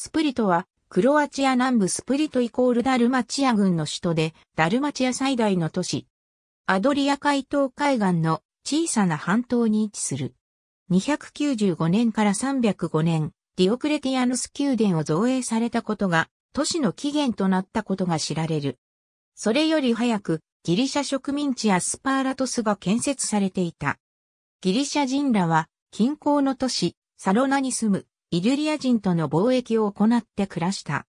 スプリトは、クロアチア南部スプリトイコールダルマチア郡の首都で、ダルマチア最大の都市。アドリア海東海岸の小さな半島に位置する。295年から305年、ディオクレティアヌス宮殿を造営されたことが、都市の起源となったことが知られる。それより早く、ギリシャ植民地アスパーラトスが建設されていた。ギリシャ人らは、近郊の都市、サロナに住むイリュリア人との貿易を行って暮らした。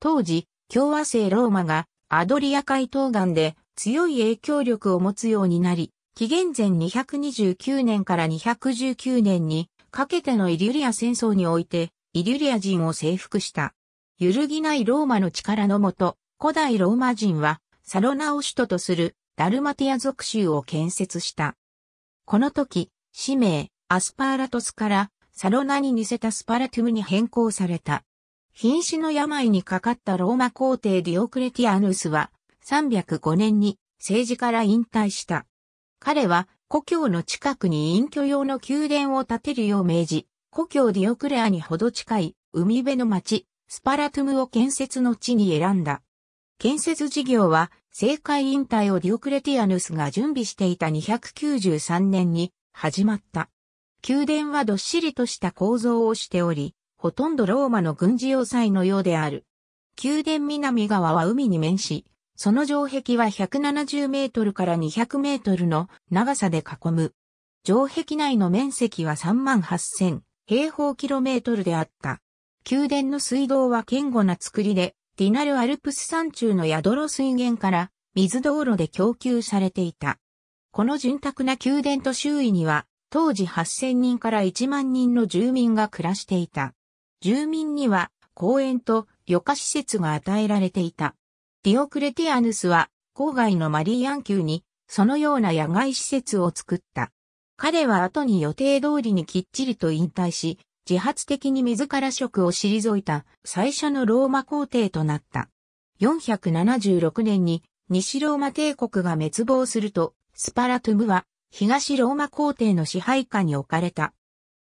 当時、共和制ローマがアドリア海東岸で強い影響力を持つようになり、紀元前229年から219年にかけてのイリュリア戦争において、イリュリア人を征服した。揺るぎないローマの力のもと、古代ローマ人はサロナを首都とするダルマティア属州を建設した。この時、氏名、アスパーラトスからサロナに似せたスパラトゥムに変更された。瀕死の病にかかったローマ皇帝ディオクレティアヌスは305年に政治から引退した。彼は故郷の近くに隠居用の宮殿を建てるよう命じ、故郷ディオクレアにほど近い海辺の町、スパラトゥムを建設の地に選んだ。建設事業は政界引退をディオクレティアヌスが準備していた293年に始まった。宮殿はどっしりとした構造をしており、ほとんどローマの軍事要塞のようである。宮殿南側は海に面し、その城壁は170メートルから200メートルの長さで囲む。城壁内の面積は38,000平方キロメートルであった。宮殿の水道は堅固な造りで、ディナルアルプス山中の宿路水源から水道路で供給されていた。この潤沢な宮殿と周囲には当時8000人から1万人の住民が暮らしていた。住民には公園と余暇施設が与えられていた。ディオクレティアヌスは郊外のマリーアン級にそのような野外施設を作った。彼は後に予定通りにきっちりと引退し、自発的に自ら職を退いた最初のローマ皇帝となった。476年に西ローマ帝国が滅亡すると、スパラトゥムは東ローマ皇帝の支配下に置かれた。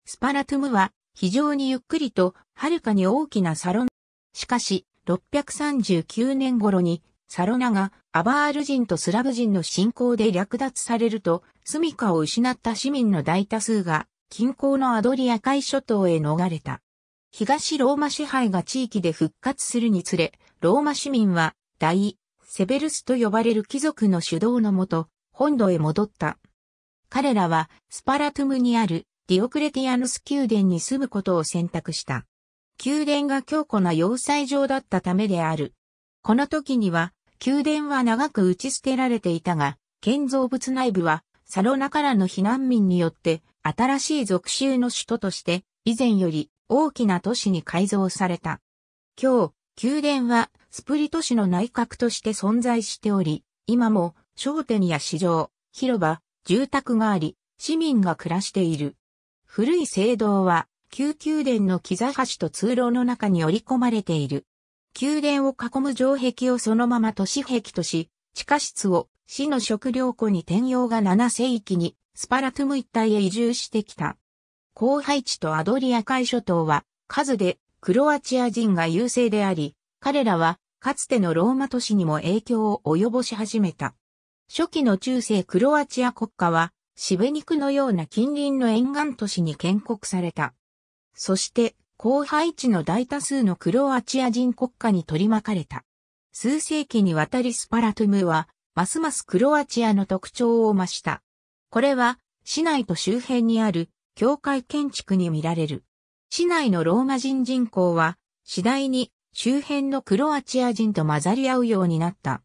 スパラトゥムは非常にゆっくりと、はるかに大きなサロナ。しかし、639年頃に、サロナがアバール人とスラブ人の侵攻で略奪されると、住処を失った市民の大多数が、近郊のアドリア海諸島へ逃れた。東ローマ支配が地域で復活するにつれ、ローマ市民は、大、セベルスと呼ばれる貴族の主導のもと、本土へ戻った。彼らはスパラトゥムにあるディオクレティアヌス宮殿に住むことを選択した。宮殿が強固な要塞状だったためである。この時には、宮殿は長く打ち捨てられていたが、建造物内部は、サロナからの避難民によって、新しい属州の首都として、以前より大きな都市に改造された。今日、宮殿は、スプリ都市の内閣として存在しており、今も、商店や市場、広場、住宅があり、市民が暮らしている。古い聖堂は、旧宮殿の木座橋と通路の中に織り込まれている。宮殿を囲む城壁をそのまま都市壁とし、地下室を市の食料庫に転用が7世紀にスパラトゥム一帯へ移住してきた。後輩地とアドリア海諸島は数でクロアチア人が優勢であり、彼らはかつてのローマ都市にも影響を及ぼし始めた。初期の中世クロアチア国家は、シベニクのような近隣の沿岸都市に建国された。そして、荒廃地の大多数のクロアチア人国家に取り巻かれた。数世紀にわたりスパラトゥムは、ますますクロアチアの特徴を増した。これは、市内と周辺にある教会建築に見られる。市内のローマ人人口は、次第に周辺のクロアチア人と混ざり合うようになった。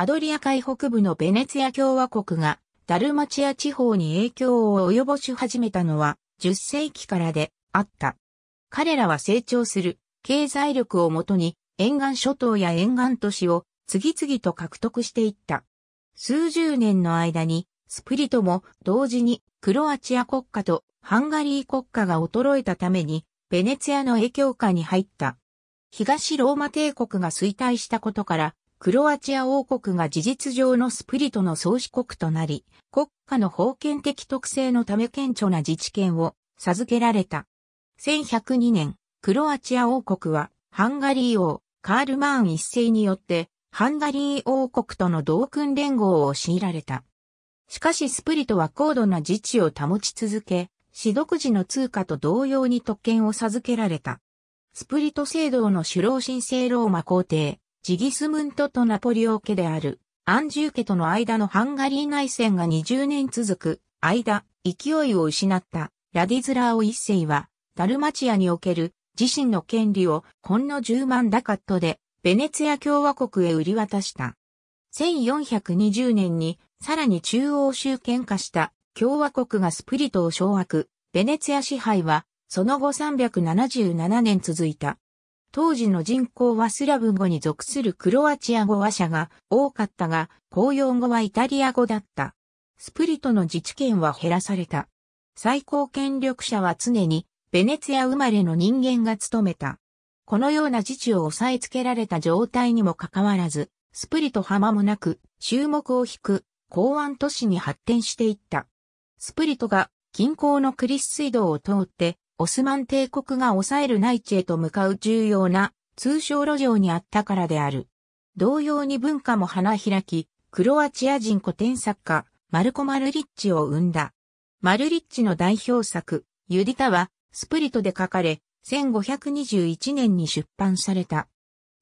アドリア海北部のベネツィア共和国がダルマチア地方に影響を及ぼし始めたのは10世紀からであった。彼らは成長する経済力をもとに沿岸諸島や沿岸都市を次々と獲得していった。数十年の間にスプリトも同時にクロアチア国家とハンガリー国家が衰えたためにベネツィアの影響下に入った。東ローマ帝国が衰退したことからクロアチア王国が事実上のスプリトの創始国となり、国家の封建的特性のため顕著な自治権を授けられた。1102年、クロアチア王国はハンガリー王、カール・マーン一世によって、ハンガリー王国との同訓連合を強いられた。しかしスプリトは高度な自治を保ち続け、私独自の通貨と同様に特権を授けられた。スプリト制度の首老神聖ローマ皇帝、ジギスムントとナポリオ家である、アンジュー家との間のハンガリー内戦が20年続く間、勢いを失ったラディズラーオ一世は、ダルマチアにおける自身の権利をほんの10万ダカットで、ベネツィア共和国へ売り渡した。1420年に、さらに中央集権化した共和国がスプリトを掌握、ベネツィア支配は、その後377年続いた。当時の人口はスラブ語に属するクロアチア語話者が多かったが、公用語はイタリア語だった。スプリトの自治権は減らされた。最高権力者は常にベネツィア生まれの人間が務めた。このような自治を押さえつけられた状態にもかかわらず、スプリト浜もなく、注目を引く、港湾都市に発展していった。スプリトが近郊のクリス水道を通ってオスマン帝国が抑える内地へと向かう重要な通商路上にあったからである。同様に文化も花開き、クロアチア人古典作家、マルコ・マルリッチを生んだ。マルリッチの代表作、ユディタは、スプリトで書かれ、1521年に出版された。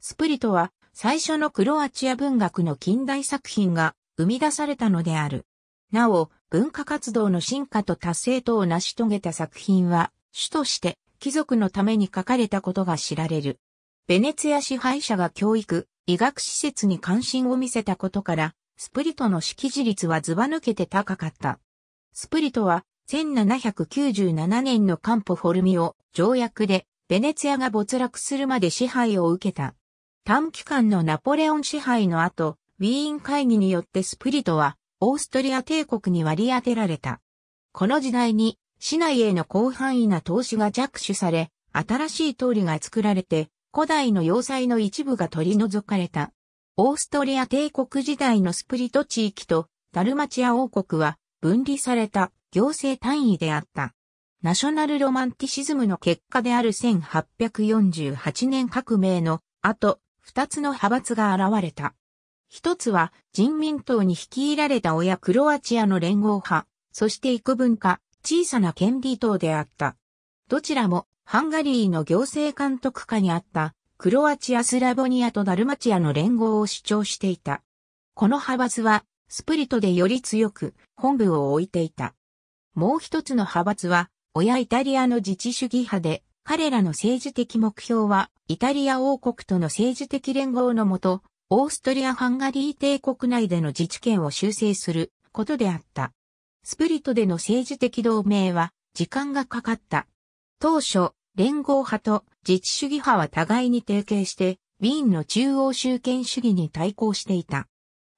スプリトは、最初のクロアチア文学の近代作品が生み出されたのである。なお、文化活動の進化と達成等を成し遂げた作品は、主として貴族のために書かれたことが知られる。ベネツィア支配者が教育、医学施設に関心を見せたことから、スプリトの識字率はずば抜けて高かった。スプリトは、1797年のカンポフォルミオ条約で、ベネツィアが没落するまで支配を受けた。短期間のナポレオン支配の後、ウィーン会議によってスプリトは、オーストリア帝国に割り当てられた。この時代に、市内への広範囲な投資が着手され、新しい通りが作られて、古代の要塞の一部が取り除かれた。オーストリア帝国時代のスプリト地域とダルマチア王国は分離された行政単位であった。ナショナルロマンティシズムの結果である1848年革命の後、二つの派閥が現れた。一つは人民党に率いられた親クロアチアの連合派、そして幾分か小さな権利党であった。どちらもハンガリーの行政監督下にあったクロアチア・スラボニアとダルマチアの連合を主張していた。この派閥はスプリトでより強く本部を置いていた。もう一つの派閥は親イタリアの自治主義派で彼らの政治的目標はイタリア王国との政治的連合のもとオーストリア・ハンガリー帝国内での自治権を修正することであった。スプリトでの政治的同盟は時間がかかった。当初、連合派と自治主義派は互いに提携して、ウィーンの中央集権主義に対抗していた。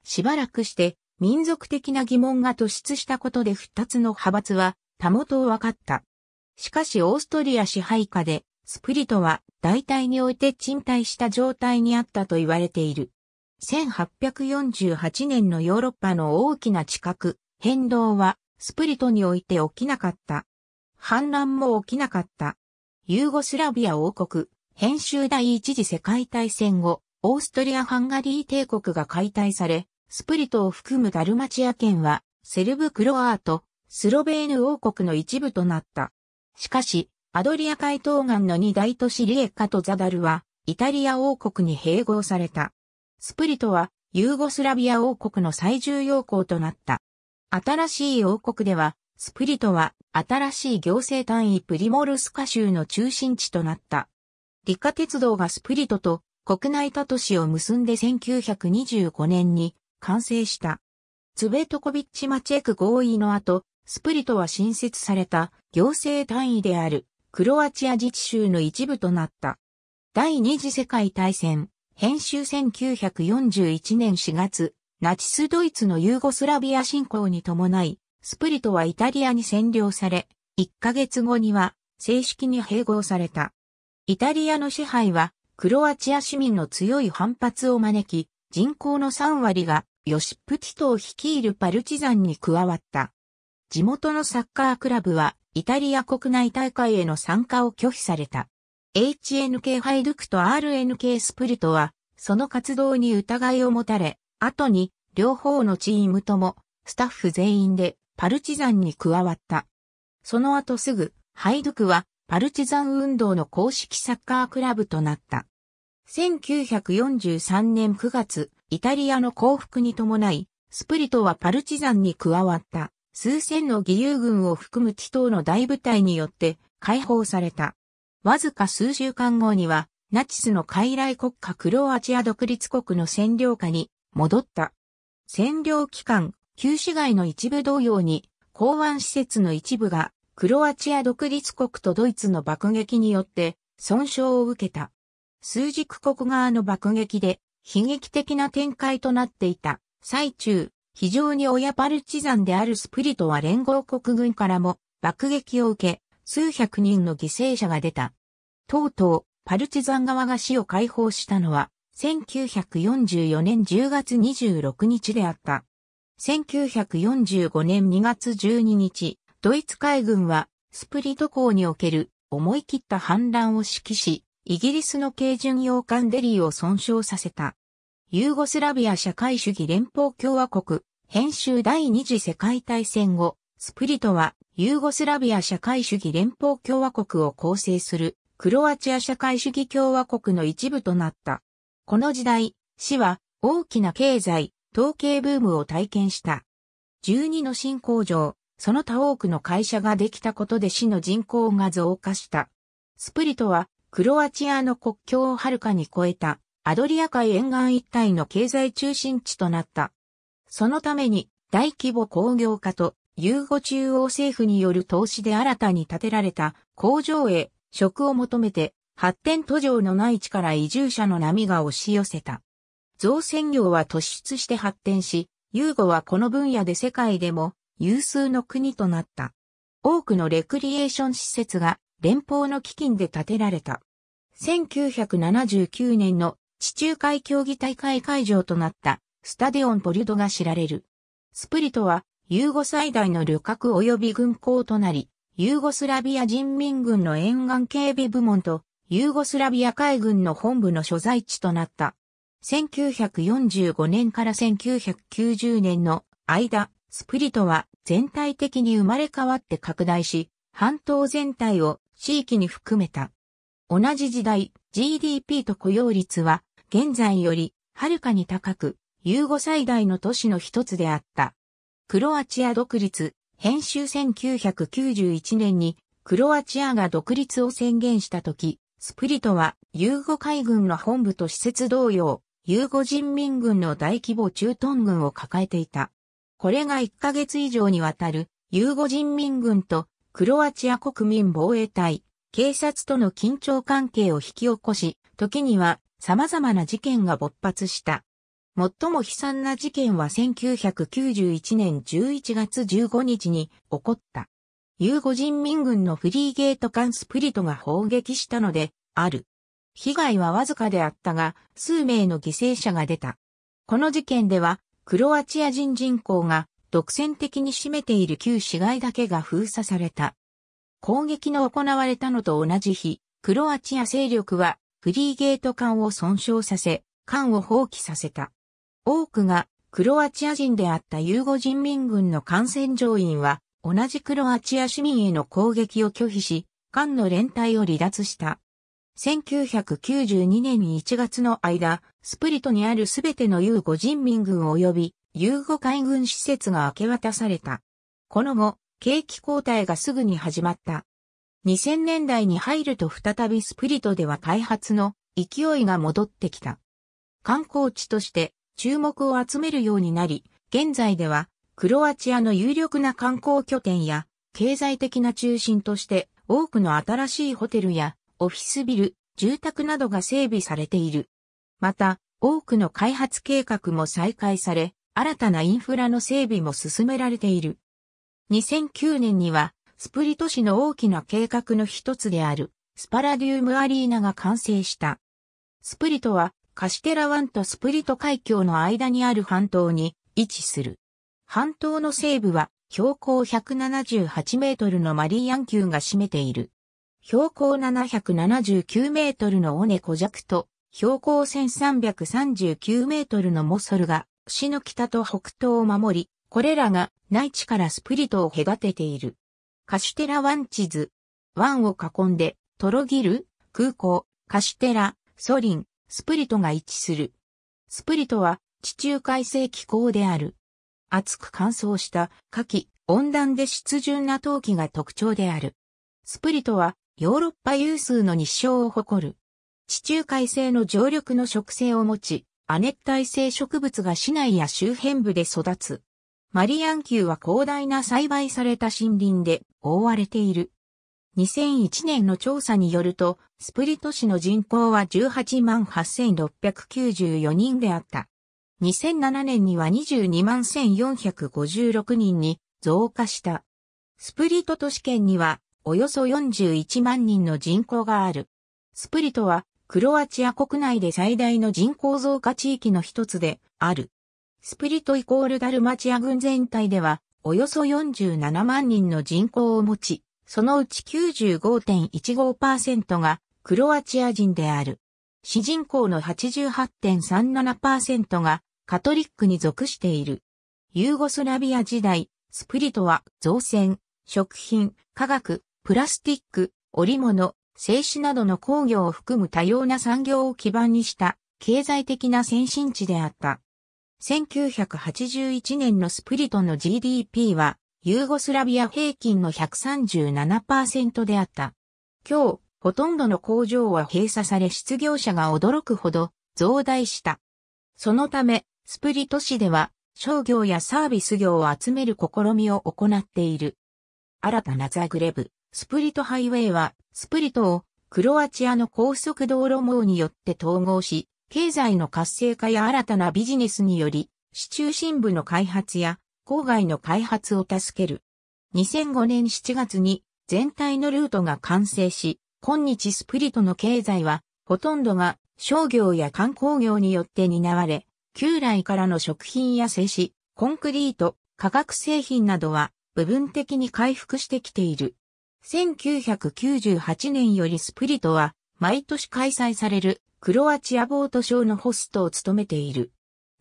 しばらくして、民族的な疑問が突出したことで二つの派閥は、たもとを分かった。しかしオーストリア支配下で、スプリトは大体において賃貸した状態にあったと言われている。1848年のヨーロッパの大きな地殻、変動はスプリトにおいて起きなかった。反乱も起きなかった。ユーゴスラビア王国、編集第一次世界大戦後、オーストリア・ハンガリー帝国が解体され、スプリトを含むダルマチア県は、セルブ・クロアート、スロベーヌ王国の一部となった。しかし、アドリア海東岸の二大都市リエッカとザダルは、イタリア王国に併合された。スプリトは、ユーゴスラビア王国の最重要港となった。新しい王国では、スプリトは新しい行政単位プリモルスカ州の中心地となった。理科鉄道がスプリトと国内他都市を結んで1925年に完成した。ツベトコビッチマチェク合意の後、スプリトは新設された行政単位であるクロアチア自治州の一部となった。第二次世界大戦、編集1941年4月、ナチスドイツのユーゴスラビア侵攻に伴い、スプリトはイタリアに占領され、1ヶ月後には正式に併合された。イタリアの支配はクロアチア市民の強い反発を招き、人口の3割がヨシップティトを率いるパルチザンに加わった。地元のサッカークラブはイタリア国内大会への参加を拒否された。HNK ハイドゥクと RNK スプリトはその活動に疑いを持たれ、後に、両方のチームとも、スタッフ全員で、パルチザンに加わった。その後すぐ、ハイドゥクは、パルチザン運動の公式サッカークラブとなった。1943年9月、イタリアの降伏に伴い、スプリトはパルチザンに加わった、数千の義勇軍を含む地頭の大部隊によって解放された。わずか数週間後には、ナチスの傀儡国家クロアチア独立国の占領下に戻った。占領期間、旧市街の一部同様に、港湾施設の一部が、クロアチア独立国とドイツの爆撃によって、損傷を受けた。数軸国側の爆撃で、悲劇的な展開となっていた。最中、非常に親パルチザンであるスプリトは連合国軍からも爆撃を受け、数百人の犠牲者が出た。とうとう、パルチザン側が死を解放したのは、1944年10月26日であった。1945年2月12日、ドイツ海軍はスプリト港における思い切った反乱を指揮し、イギリスの軽巡洋艦デリーを損傷させた。ユーゴスラビア社会主義連邦共和国、編集第二次世界大戦後、スプリトはユーゴスラビア社会主義連邦共和国を構成するクロアチア社会主義共和国の一部となった。この時代、市は大きな経済、統計ブームを体験した。12の新工場、その他多くの会社ができたことで市の人口が増加した。スプリトはクロアチアの国境を遥かに越えたアドリア海沿岸一帯の経済中心地となった。そのために大規模工業化とユーゴ中央政府による投資で新たに建てられた工場へ職を求めて発展途上の内地から移住者の波が押し寄せた。造船業は突出して発展し、ユーゴはこの分野で世界でも有数の国となった。多くのレクリエーション施設が連邦の基金で建てられた。1979年の地中海競技大会会場となったスタデオンポリュドが知られる。スプリトはユーゴ最大の旅客及び軍港となり、ユーゴスラビア人民軍の沿岸警備部門とユーゴスラビア海軍の本部の所在地となった。1945年から1990年の間、スプリトは全体的に生まれ変わって拡大し、半島全体を地域に含めた。同じ時代、GDP と雇用率は現在よりはるかに高く、ユーゴ最大の都市の一つであった。クロアチア独立、編集1991年にクロアチアが独立を宣言した時、スプリトは、ユーゴ海軍の本部と施設同様、ユーゴ人民軍の大規模駐屯軍を抱えていた。これが1ヶ月以上にわたる、ユーゴ人民軍とクロアチア国民防衛隊、警察との緊張関係を引き起こし、時には様々な事件が勃発した。最も悲惨な事件は1991年11月15日に起こった。ユーゴ人民軍のフリーゲート艦スプリトが砲撃したので、ある。被害はわずかであったが、数名の犠牲者が出た。この事件では、クロアチア人人口が独占的に占めている旧市街だけが封鎖された。攻撃の行われたのと同じ日、クロアチア勢力はフリーゲート艦を損傷させ、艦を放棄させた。多くがクロアチア人であったユーゴ人民軍の艦船乗員は同じクロアチア市民への攻撃を拒否し、艦の連隊を離脱した。1992年に1月の間、スプリトにあるすべてのーゴ人民軍及びーゴ海軍施設が明け渡された。この後、景気交代がすぐに始まった。2000年代に入ると再びスプリトでは開発の勢いが戻ってきた。観光地として注目を集めるようになり、現在ではクロアチアの有力な観光拠点や、経済的な中心として多くの新しいホテルやオフィスビル、住宅などが整備されている。また、多くの開発計画も再開され、新たなインフラの整備も進められている。2009年には、スプリト市の大きな計画の一つである、スパラディウムアリーナが完成した。スプリトは、カシテラ湾とスプリト海峡の間にある半島に位置する。半島の西部は標高178メートルのマリーアンーが占めている。標高779メートルのオネコジャクと標高1339メートルのモソルが市の北と北東を守り、これらが内地からスプリトを隔てている。カシュテラ湾地図。湾を囲んで、トロギル、空港、カシュテラ、ソリン、スプリトが位置する。スプリトは地中海性気候である。熱く乾燥した夏季、温暖で湿潤な陶器が特徴である。スプリトはヨーロッパ有数の日照を誇る。地中海性の常緑の植生を持ち、亜熱帯性植物が市内や周辺部で育つ。マリアン級は広大な栽培された森林で覆われている。2001年の調査によると、スプリト市の人口は18万8694人であった。2007年には22万1456人に増加した。スプリト都市圏にはおよそ41万人の人口がある。スプリトはクロアチア国内で最大の人口増加地域の一つである。スプリトイコールダルマチア軍全体ではおよそ47万人の人口を持ち、そのうち95.15%がクロアチア人である。市人口の88.37%がカトリックに属している。ユーゴスラビア時代、スプリトは造船、食品、化学、プラスティック、織物、製紙などの工業を含む多様な産業を基盤にした経済的な先進地であった。1981年のスプリトの GDP はユーゴスラビア平均の137%であった。今日、ほとんどの工場は閉鎖され失業者が驚くほど増大した。そのため、スプリト市では商業やサービス業を集める試みを行っている。新たなザグレブ、スプリトハイウェイは、スプリトをクロアチアの高速道路網によって統合し、経済の活性化や新たなビジネスにより、市中心部の開発や郊外の開発を助ける。2005年7月に全体のルートが完成し、今日スプリトの経済はほとんどが商業や観光業によって担われ、旧来からの食品や製紙、コンクリート、化学製品などは部分的に回復してきている。1998年よりスプリトは毎年開催されるクロアチアボートショーのホストを務めている。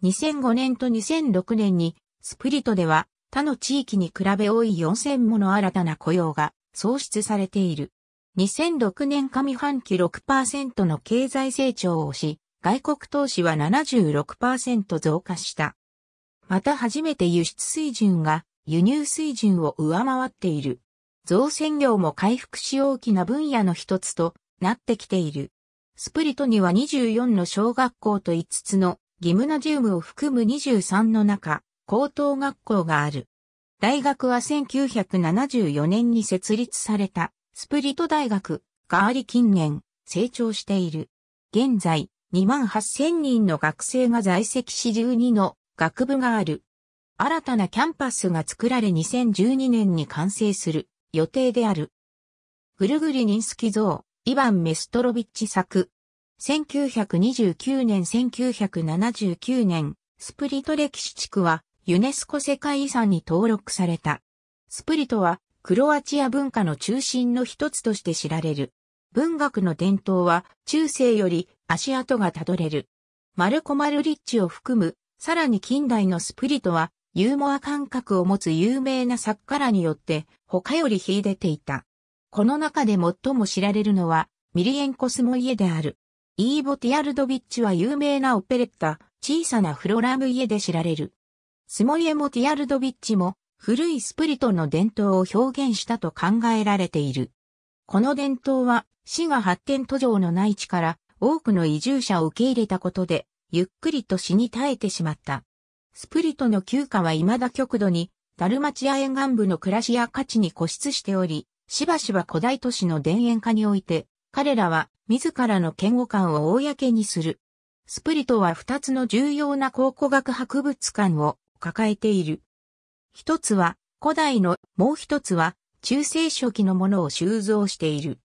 2005年と2006年にスプリトでは他の地域に比べ多い4000もの新たな雇用が創出されている。2006年上半期6%の経済成長をし、外国投資は76%増加した。また初めて輸出水準が輸入水準を上回っている。造船業も回復し大きな分野の一つとなってきている。スプリトには24の小学校と5つのギムナジウムを含む23の中、高等学校がある。大学は1974年に設立されたスプリト大学があり近年成長している。現在、2万8000人の学生が在籍し12の学部がある。新たなキャンパスが作られ2012年に完成する予定である。グルグリニンスキ像、イヴァン・メストロビッチ作。1929年1979年、スプリト歴史地区はユネスコ世界遺産に登録された。スプリトはクロアチア文化の中心の一つとして知られる。文学の伝統は中世より足跡がたどれる。マルコ・マルリッチを含む、さらに近代のスプリトは、ユーモア感覚を持つ有名な作家らによって、他より秀でていた。この中で最も知られるのは、ミリエンコスモ家である。イーボ・ティアルドビッチは有名なオペレッタ、小さなフロラム家で知られる。スモイエもティアルドビッチも、古いスプリトの伝統を表現したと考えられている。この伝統は、死が発展途上の内地から多くの移住者を受け入れたことで、ゆっくりと死に絶えてしまった。スプリトの休暇は未だ極度に、ダルマチア沿岸部の暮らしや価値に固執しており、しばしば古代都市の田園化において、彼らは自らの嫌悪感を公にする。スプリトは二つの重要な考古学博物館を抱えている。一つは古代の、もう一つは中世初期のものを収蔵している。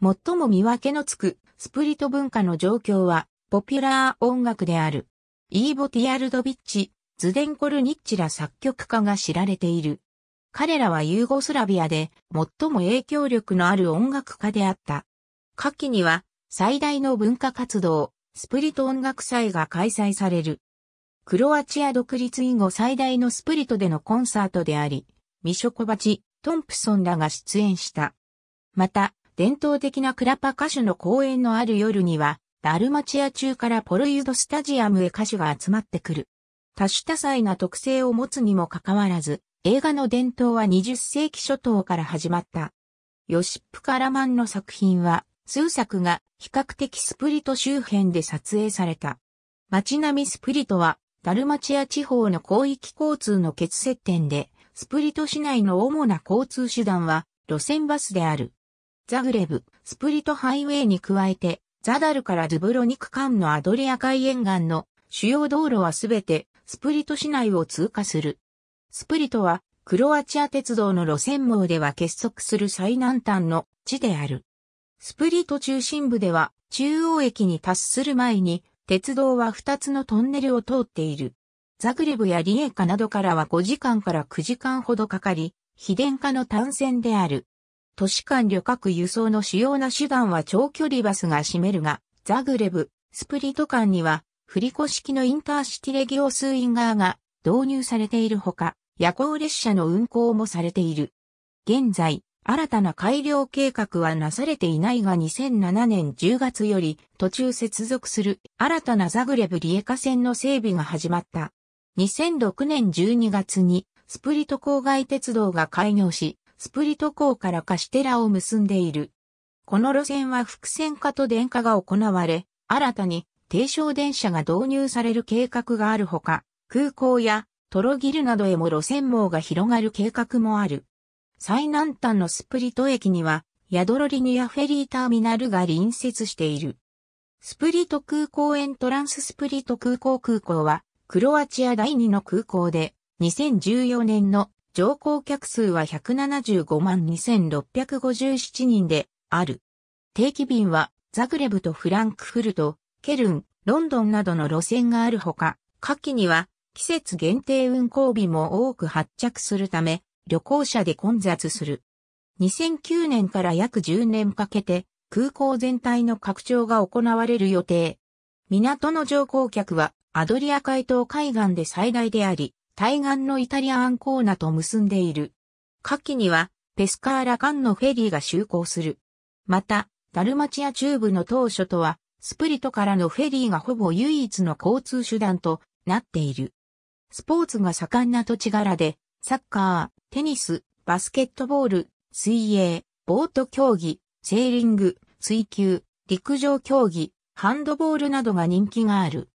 最も見分けのつくスプリト文化の状況は、ポピュラー音楽である。イーボ・ティアルドビッチ、ズデンコルニッチら作曲家が知られている。彼らはユーゴスラビアで最も影響力のある音楽家であった。夏季には最大の文化活動、スプリト音楽祭が開催される。クロアチア独立以後最大のスプリトでのコンサートであり、ミショコバチ、トンプソンらが出演した。また、伝統的なクラパ歌手の公演のある夜には、ダルマチア中からポルユドスタジアムへ歌手が集まってくる。多種多彩な特性を持つにもかかわらず、映画の伝統は20世紀初頭から始まった。ヨシップ・カラマンの作品は、数作が比較的スプリト周辺で撮影された。街並みスプリトは、ダルマチア地方の広域交通の欠接点で、スプリト市内の主な交通手段は、路線バスである。ザグレブ、スプリトハイウェイに加えて、ザダルからドゥブロニク間のアドリア海沿岸の主要道路はすべてスプリト市内を通過する。スプリトはクロアチア鉄道の路線網では結束する最南端の地である。スプリト中心部では中央駅に達する前に鉄道は2つのトンネルを通っている。ザグレブやリエカなどからは5時間から9時間ほどかかり、非電化の単線である。都市間旅客輸送の主要な手段は長距離バスが占めるが、ザグレブ、スプリト間には、振り子式のインターシティレギオスインガーが導入されているほか、夜行列車の運行もされている。現在、新たな改良計画はなされていないが2007年10月より途中接続する新たなザグレブリエカ線の整備が始まった。2006年12月にスプリト郊外鉄道が開業し、スプリト港からカシテラを結んでいる。この路線は複線化と電化が行われ、新たに低床電車が導入される計画があるほか、空港やトロギルなどへも路線網が広がる計画もある。最南端のスプリト駅には、ヤドロリニアフェリーターミナルが隣接している。スプリト空港エントランススプリト空港空港は、クロアチア第二の空港で、2014年の乗降客数は175万2657人である。定期便はザグレブとフランクフルト、ケルン、ロンドンなどの路線があるほか、夏季には季節限定運行日も多く発着するため、旅行者で混雑する。2009年から約10年かけて空港全体の拡張が行われる予定。港の乗降客はアドリア海島海岸で最大であり、対岸のイタリアンコーナと結んでいる。夏季には、ペスカーラ間のフェリーが就航する。また、ダルマチア中部の当初とは、スプリトからのフェリーがほぼ唯一の交通手段となっている。スポーツが盛んな土地柄で、サッカー、テニス、バスケットボール、水泳、ボート競技、セーリング、水球、陸上競技、ハンドボールなどが人気がある。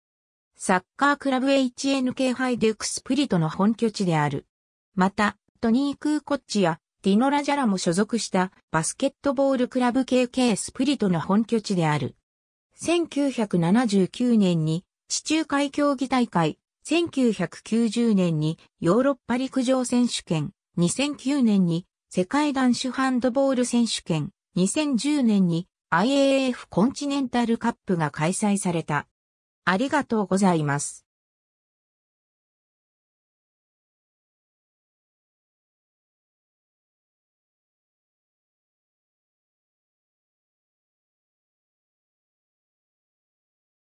サッカークラブ HNK ハイデュクスプリトの本拠地である。また、トニー・クーコッチやディノラ・ジャラも所属したバスケットボールクラブ KK スプリトの本拠地である。1979年に地中海競技大会、1990年にヨーロッパ陸上選手権、2009年に世界男子ハンドボール選手権、2010年に IAF コンチネンタルカップが開催された。ありがとうございます。